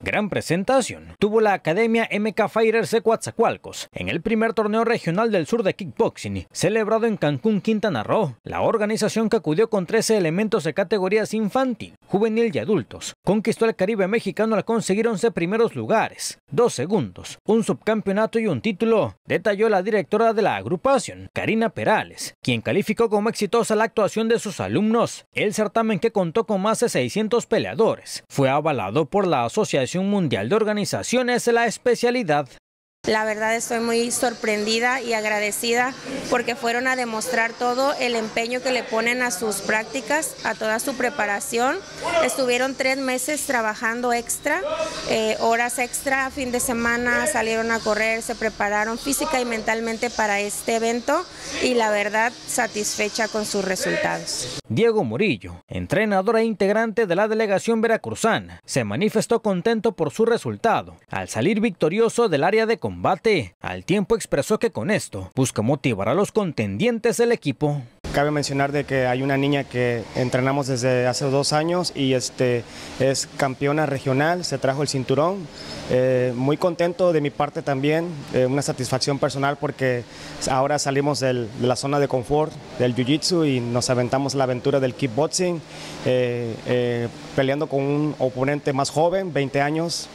Gran presentación tuvo la Academia MK Fighters de Coatzacoalcos en el primer torneo regional del sur de kickboxing, celebrado en Cancún, Quintana Roo. La organización que acudió con 13 elementos de categorías infantil, juvenil y adultos, conquistó el Caribe mexicano al conseguir 11 primeros lugares, dos segundos, un subcampeonato y un título, detalló la directora de la agrupación, Karina Perales, quien calificó como exitosa la actuación de sus alumnos. El certamen que contó con más de 600 peleadores fue avalado por la Asociación un Mundial de Organizaciones la especialidad. La verdad estoy muy sorprendida y agradecida porque fueron a demostrar todo el empeño que le ponen a sus prácticas, a toda su preparación. Estuvieron tres meses trabajando extra, eh, horas extra, fin de semana, salieron a correr, se prepararon física y mentalmente para este evento y la verdad satisfecha con sus resultados. Diego Murillo, entrenador e integrante de la delegación veracruzana, se manifestó contento por su resultado al salir victorioso del área de combate al tiempo expresó que con esto busca motivar a los contendientes del equipo. Cabe mencionar de que hay una niña que entrenamos desde hace dos años y este es campeona regional, se trajo el cinturón. Eh, muy contento de mi parte también, eh, una satisfacción personal porque ahora salimos de la zona de confort del jiu-jitsu y nos aventamos la aventura del kickboxing, eh, peleando con un oponente más joven, 20 años.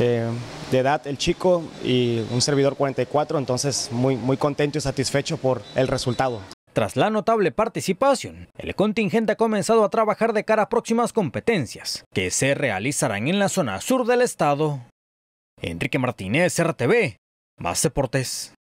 Eh, de edad el chico y un servidor 44, entonces muy, muy contento y satisfecho por el resultado. Tras la notable participación, el contingente ha comenzado a trabajar de cara a próximas competencias, que se realizarán en la zona sur del estado. Enrique Martínez, RTV, más deportes.